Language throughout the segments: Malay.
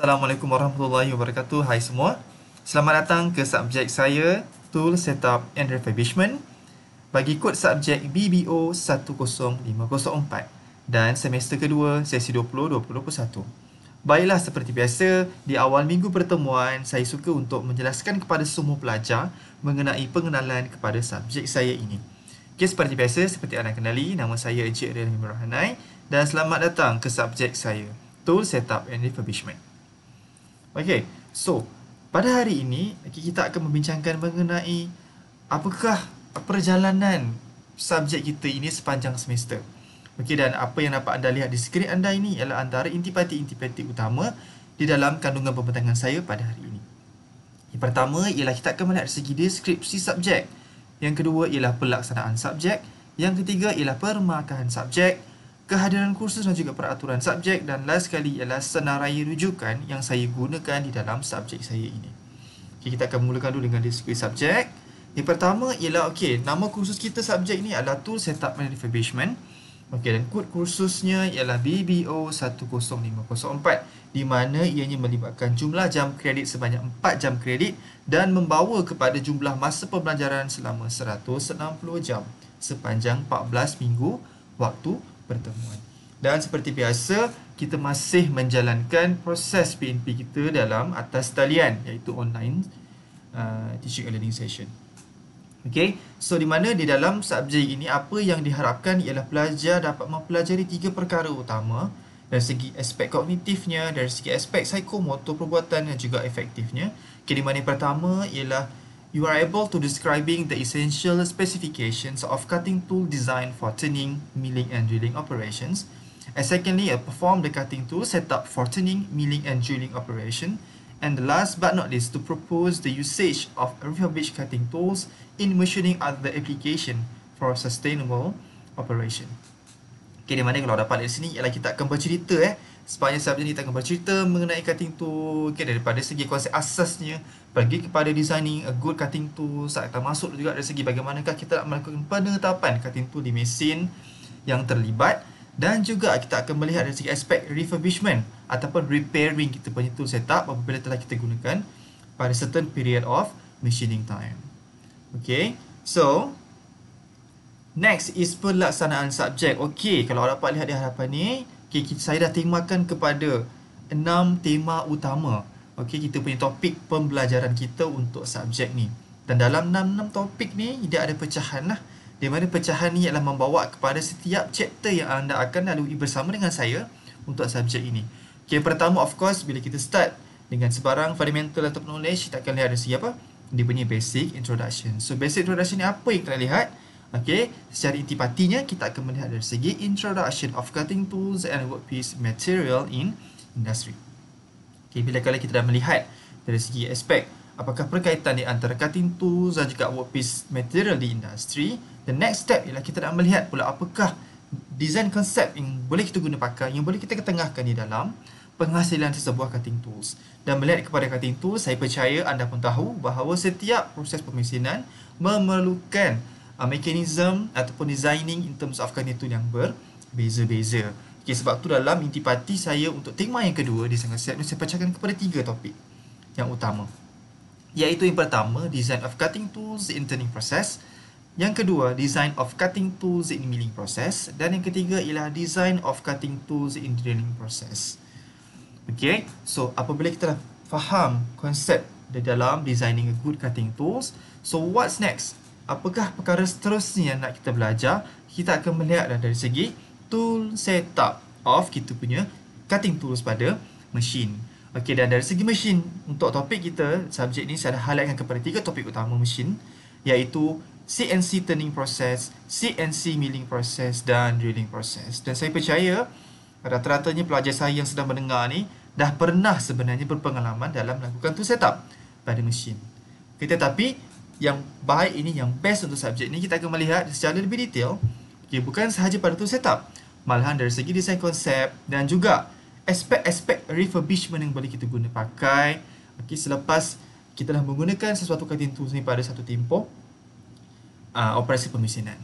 Assalamualaikum warahmatullahi wabarakatuh. Hai semua. Selamat datang ke subjek saya, Tool Setup and Refurbishment bagi kod subjek BBO 10504 dan semester kedua sesi 2021. Baiklah seperti biasa, di awal minggu pertemuan saya suka untuk menjelaskan kepada semua pelajar mengenai pengenalan kepada subjek saya ini. Okay, seperti biasa, seperti anda kenali, nama saya Encik Rehmi Rahanai dan selamat datang ke subjek saya, Tool Setup and Refurbishment. Okay, so pada hari ini kita akan membincangkan mengenai apakah perjalanan subjek kita ini sepanjang semester. Okay, dan apa yang dapat anda lihat di skrin anda ini ialah antara intipati-intipati utama di dalam kandungan pembentangan saya pada hari ini. Yang pertama ialah kita akan melihat segi deskripsi subjek. Yang kedua ialah pelaksanaan subjek. Yang ketiga ialah permakahan subjek kehadiran kursus dan juga peraturan subjek dan last sekali ialah senarai rujukan yang saya gunakan di dalam subjek saya ini. Okay, kita akan mulakan dulu dengan deskripsi subjek. Yang pertama ialah okey, nama kursus kita subjek ini adalah Tool Setup and Refurbishment. Okey dan kod kursusnya ialah BBO 10504 di mana ianya melibatkan jumlah jam kredit sebanyak 4 jam kredit dan membawa kepada jumlah masa pembelajaran selama 160 jam sepanjang 14 minggu waktu pertemuan. Dan seperti biasa, kita masih menjalankan proses PNP kita dalam atas talian iaitu online uh, teaching and learning session. Okay, so di mana di dalam subjek ini apa yang diharapkan ialah pelajar dapat mempelajari tiga perkara utama dari segi aspek kognitifnya, dari segi aspek psikomotor perbuatan dan juga efektifnya. Okay, di mana pertama ialah you are able to describing the essential specifications of cutting tool design for turning, milling and drilling operations. And secondly, uh, perform the cutting tool setup for turning, milling and drilling operation. And the last but not least, to propose the usage of refurbished cutting tools in machining other application for sustainable operation. Okay, di mana kalau dapat dari sini ialah kita akan bercerita eh sepanjang sebab ini kita akan bercerita mengenai cutting tool okay, daripada segi konsep asasnya pergi kepada designing a good cutting tool saat kita masuk juga dari segi bagaimanakah kita nak melakukan penetapan cutting tool di mesin yang terlibat dan juga kita akan melihat dari segi aspek refurbishment ataupun repairing kita punya tool setup apabila telah kita gunakan pada certain period of machining time. Okay, so next is pelaksanaan subjek. Okay, kalau dapat lihat di hadapan ni, Okey, saya dah temakan kepada enam tema utama. Okey, kita punya topik pembelajaran kita untuk subjek ni. Dan dalam enam-enam topik ni, dia ada pecahan lah. Di mana pecahan ni ialah membawa kepada setiap chapter yang anda akan lalui bersama dengan saya untuk subjek ini. Okay, pertama of course, bila kita start dengan sebarang fundamental atau knowledge, kita akan lihat dari segi apa? Dia punya basic introduction. So, basic introduction ni apa yang kita lihat? Okay, secara intipatinya kita akan melihat dari segi introduction of cutting tools and workpiece material in industry. Okay, bila kali kita dah melihat dari segi aspek apakah perkaitan di antara cutting tools dan juga workpiece material di industri, the next step ialah kita nak melihat pula apakah design concept yang boleh kita guna pakai yang boleh kita ketengahkan di dalam penghasilan sebuah cutting tools. Dan melihat kepada cutting tools, saya percaya anda pun tahu bahawa setiap proses pemesinan memerlukan uh, mekanism ataupun designing in terms of kernel yang berbeza-beza. Okay, sebab tu dalam intipati saya untuk tema yang kedua di sangat set ni saya pecahkan kepada tiga topik yang utama. Iaitu yang pertama, design of cutting tools in turning process. Yang kedua, design of cutting tools in milling process. Dan yang ketiga ialah design of cutting tools in drilling process. Okay, so apabila kita dah faham konsep di dalam designing a good cutting tools, so what's next? apakah perkara seterusnya yang nak kita belajar kita akan melihatlah dari segi tool setup of kita punya cutting tools pada mesin Okey dan dari segi mesin untuk topik kita subjek ni saya dah highlightkan kepada tiga topik utama mesin iaitu CNC turning process, CNC milling process dan drilling process. Dan saya percaya rata-ratanya pelajar saya yang sedang mendengar ni dah pernah sebenarnya berpengalaman dalam melakukan tool setup pada mesin. Kita okay, tapi yang baik ini yang best untuk subjek ini kita akan melihat secara lebih detail okay, bukan sahaja pada tu setup malahan dari segi desain konsep dan juga aspek-aspek refurbishment yang boleh kita guna pakai okay, selepas kita dah menggunakan sesuatu kaitan tools ni pada satu tempoh uh, operasi pemisinan.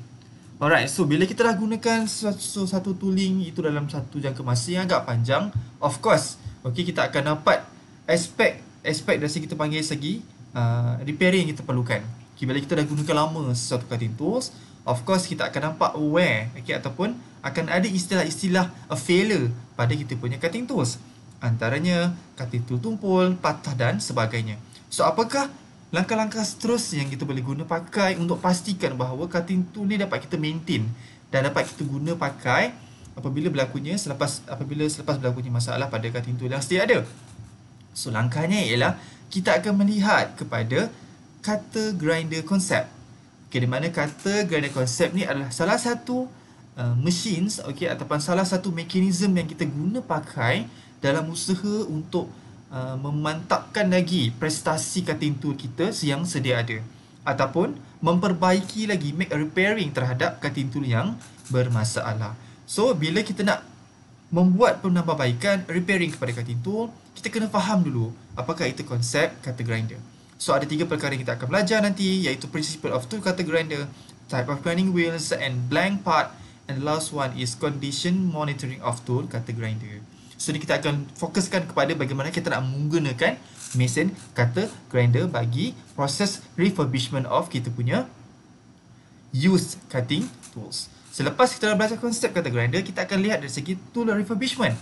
Alright, so bila kita dah gunakan sesuatu, satu tooling itu dalam satu jangka masa yang agak panjang Of course, okay, kita akan dapat aspek aspek dari segi kita panggil segi Uh, repairing kita perlukan. Okay, bila kita dah gunakan lama sesuatu cutting tools, of course kita akan nampak wear okay, ataupun akan ada istilah-istilah a failure pada kita punya cutting tools. Antaranya cutting tool tumpul, patah dan sebagainya. So apakah langkah-langkah seterusnya yang kita boleh guna pakai untuk pastikan bahawa cutting tool ni dapat kita maintain dan dapat kita guna pakai apabila berlakunya selepas apabila selepas berlakunya masalah pada cutting tool yang setiap ada. So langkahnya ialah kita akan melihat kepada kata grinder concept. Okey, di mana kata grinder concept ni adalah salah satu uh, machines okay, ataupun salah satu mekanisme yang kita guna pakai dalam usaha untuk uh, memantapkan lagi prestasi cutting tool kita yang sedia ada ataupun memperbaiki lagi make a repairing terhadap cutting tool yang bermasalah. So bila kita nak membuat penambahbaikan repairing kepada cutting tool kita kena faham dulu apakah itu konsep cutter grinder so ada tiga perkara yang kita akan belajar nanti iaitu principle of tool cutter grinder type of grinding wheels and blank part and the last one is condition monitoring of tool cutter grinder so ni kita akan fokuskan kepada bagaimana kita nak menggunakan mesin cutter grinder bagi proses refurbishment of kita punya used cutting tools. Selepas kita dah belajar konsep kata grinder, kita akan lihat dari segi tool refurbishment.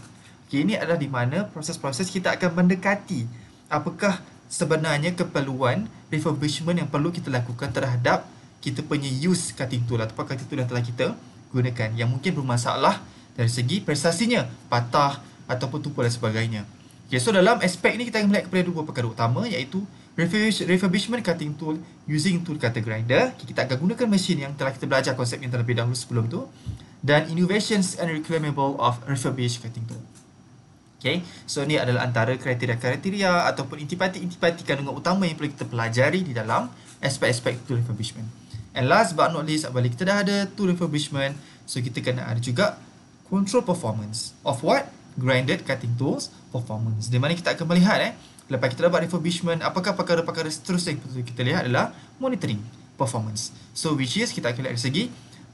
Okay, ini adalah di mana proses-proses kita akan mendekati apakah sebenarnya keperluan refurbishment yang perlu kita lakukan terhadap kita punya use cutting tool atau cutting tool yang telah kita gunakan yang mungkin bermasalah dari segi prestasinya, patah ataupun tumpul dan sebagainya. Okay, so dalam aspek ini kita akan melihat kepada dua perkara utama iaitu Refurbish, refurbishment cutting tool using tool kata grinder. Okay, kita akan gunakan mesin yang telah kita belajar konsep yang terlebih dahulu sebelum tu. Dan innovations and reclaimable of refurbished cutting tool. Okay, so ni adalah antara kriteria-kriteria ataupun intipati-intipati kandungan utama yang perlu kita pelajari di dalam aspek-aspek tool refurbishment. And last but not least, apabila kita dah ada tool refurbishment, so kita kena ada juga control performance of what? Grinded cutting tools performance. Di mana kita akan melihat eh, Lepas kita dapat refurbishment, apakah perkara-perkara seterusnya yang perlu kita lihat adalah monitoring performance. So which is kita akan lihat dari segi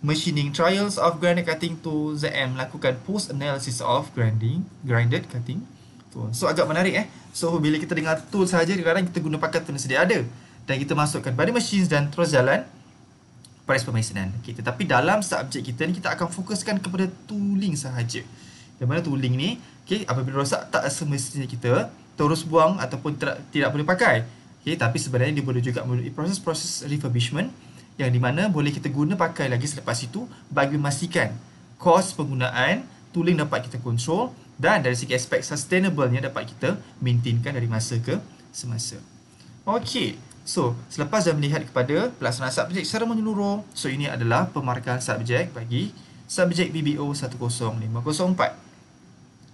machining trials of granite cutting to ZM melakukan post analysis of grinding grinded cutting tool. So agak menarik eh. So bila kita dengar tool saja kadang kita guna pakai tool yang sedia ada dan kita masukkan pada machines dan terus jalan proses pemesinan. Okay, tetapi dalam subjek kita ni kita akan fokuskan kepada tooling sahaja. Di mana tooling ni, okay, apabila rosak tak semestinya kita terus buang ataupun tra- tidak boleh pakai. Okay, tapi sebenarnya dia boleh juga melalui proses-proses refurbishment yang di mana boleh kita guna pakai lagi selepas itu bagi memastikan kos penggunaan tooling dapat kita kontrol dan dari segi aspek sustainablenya dapat kita maintainkan dari masa ke semasa. Okey, so selepas dah melihat kepada pelaksanaan subjek secara menyeluruh, so ini adalah pemarkahan subjek bagi subjek BBO 10504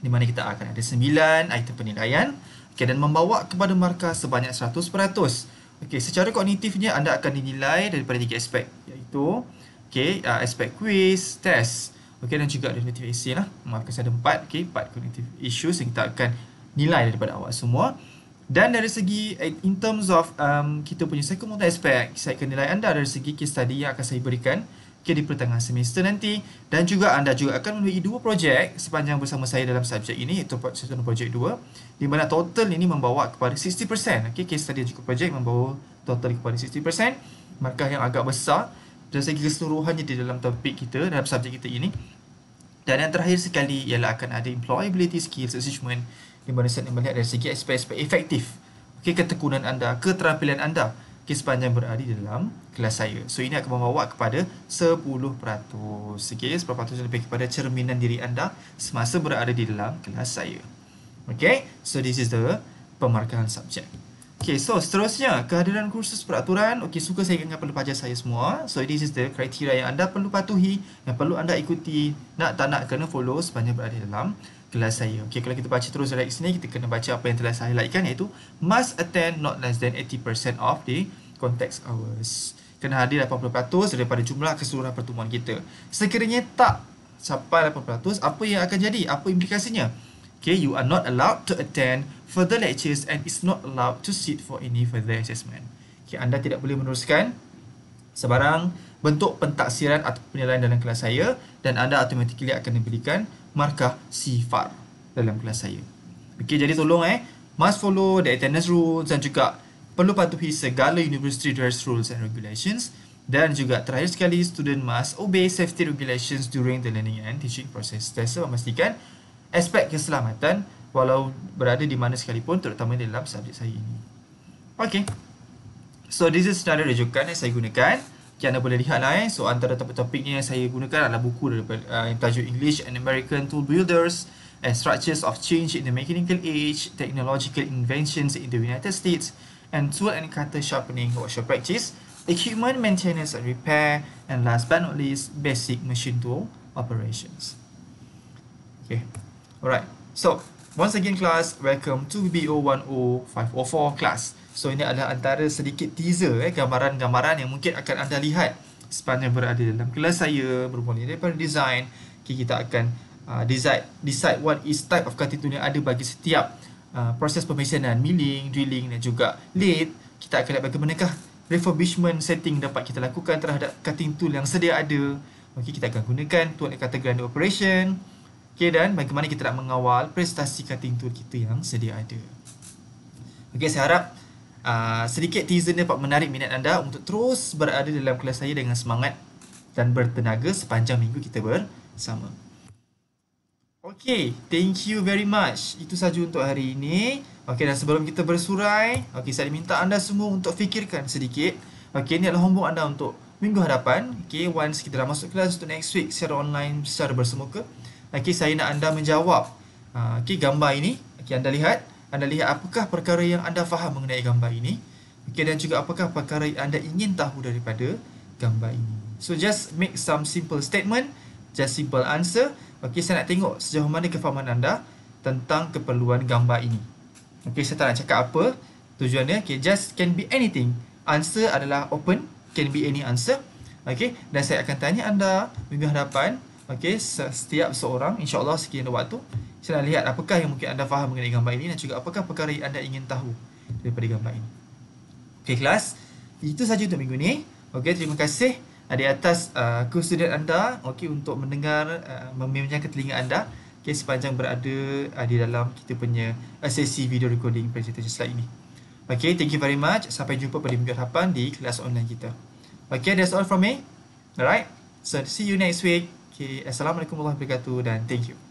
di mana kita akan ada 9 item penilaian Okay dan membawa kepada markah sebanyak 100%. Okay secara kognitifnya anda akan dinilai daripada tiga aspek iaitu okay, uh, aspek quiz, test, okay dan juga cognitive isi lah. Markah saya ada empat, okay, empat kognitif issues yang kita akan nilai daripada awak semua. Dan dari segi eh, in terms of um, kita punya psychomotor aspect, saya akan nilai anda dari segi case study yang akan saya berikan ke di pertengahan semester nanti dan juga anda juga akan memiliki dua projek sepanjang bersama saya dalam subjek ini iaitu satu projek 2 di mana total ini membawa kepada 60% okey case study juga projek membawa total kepada 60% markah yang agak besar dari segi keseluruhannya di dalam topik kita dalam subjek kita ini dan yang terakhir sekali ialah akan ada employability skills assessment di mana saya melihat dari segi aspek-aspek efektif okey ketekunan anda keterampilan anda sepanjang berada dalam kelas saya. So ini akan membawa kepada 10%. Okay, 10% lebih kepada cerminan diri anda semasa berada di dalam kelas saya. Okay, so this is the pemarkahan subjek. Okay, so seterusnya kehadiran kursus peraturan. Okay, suka saya dengan perlu pajar saya semua. So this is the kriteria yang anda perlu patuhi, yang perlu anda ikuti, nak tak nak kena follow sepanjang berada di dalam kelas saya. Okey, kalau kita baca terus slide sini, kita kena baca apa yang telah saya highlightkan iaitu must attend not less than 80% of the context hours. Kena hadir 80% daripada jumlah keseluruhan pertemuan kita. Sekiranya tak sampai 80%, apa yang akan jadi? Apa implikasinya? Okay, you are not allowed to attend further lectures and is not allowed to sit for any further assessment. Okay, anda tidak boleh meneruskan sebarang bentuk pentaksiran atau penilaian dalam kelas saya dan anda automatically akan diberikan markah sifar dalam kelas saya. Okey, jadi tolong eh, must follow the attendance rules dan juga perlu patuhi segala university dress rules and regulations dan juga terakhir sekali, student must obey safety regulations during the learning and teaching process. Terasa memastikan aspek keselamatan walau berada di mana sekalipun terutama dalam subjek saya ini. Okey, so this is standard rujukan yang saya gunakan. Okay, anda boleh lihat lah eh. So, antara topik-topiknya yang saya gunakan adalah buku daripada uh, yang tajuk English and American Tool Builders and Structures of Change in the Mechanical Age, Technological Inventions in the United States and Tool and Cutter Sharpening Workshop Practice, Equipment Maintenance and Repair and last but not least, Basic Machine Tool Operations. Okay, alright. So, Once again class, welcome to BO10504 class. So ini adalah antara sedikit teaser eh, gambaran-gambaran yang mungkin akan anda lihat sepanjang berada dalam kelas saya bermula daripada design. Okay, kita akan uh, decide, decide what is type of cutting tool yang ada bagi setiap uh, proses pemesanan milling, drilling dan juga lathe. Kita akan lihat bagaimanakah refurbishment setting dapat kita lakukan terhadap cutting tool yang sedia ada. Okay, kita akan gunakan tool yang kata grinder operation. Okay, dan bagaimana kita nak mengawal prestasi cutting tool kita yang sedia ada. Okay, saya harap uh, sedikit teaser ni dapat menarik minat anda untuk terus berada dalam kelas saya dengan semangat dan bertenaga sepanjang minggu kita bersama. Okay, thank you very much. Itu sahaja untuk hari ini. Okay, dan sebelum kita bersurai, okay, saya minta anda semua untuk fikirkan sedikit. Okay, ini adalah homework anda untuk minggu hadapan. Okay, once kita dah masuk kelas untuk next week secara online, secara bersemuka. Okay. Okey saya nak anda menjawab. Uh, Okey gambar ini. Okey anda lihat. Anda lihat apakah perkara yang anda faham mengenai gambar ini. Okey dan juga apakah perkara yang anda ingin tahu daripada gambar ini. So just make some simple statement. Just simple answer. Okey saya nak tengok sejauh mana kefahaman anda tentang keperluan gambar ini. Okey saya tak nak cakap apa tujuannya. Okey just can be anything. Answer adalah open. Can be any answer. Okey dan saya akan tanya anda minggu hadapan. Okey, setiap seorang insya-Allah sekian ada waktu, saya lihat apakah yang mungkin anda faham mengenai gambar ini dan juga apakah perkara yang anda ingin tahu daripada gambar ini. Okey, kelas. Itu saja untuk minggu ini. Okey, terima kasih di atas uh, kursus anda okey untuk mendengar uh, membimbing ke telinga anda okey sepanjang berada uh, di dalam kita punya uh, sesi video recording presentation slide ini. Okey, thank you very much. Sampai jumpa pada minggu depan di kelas online kita. Okey, that's all from me. Alright. So, see you next week. Okay, Assalamualaikum warahmatullahi wabarakatuh dan thank you.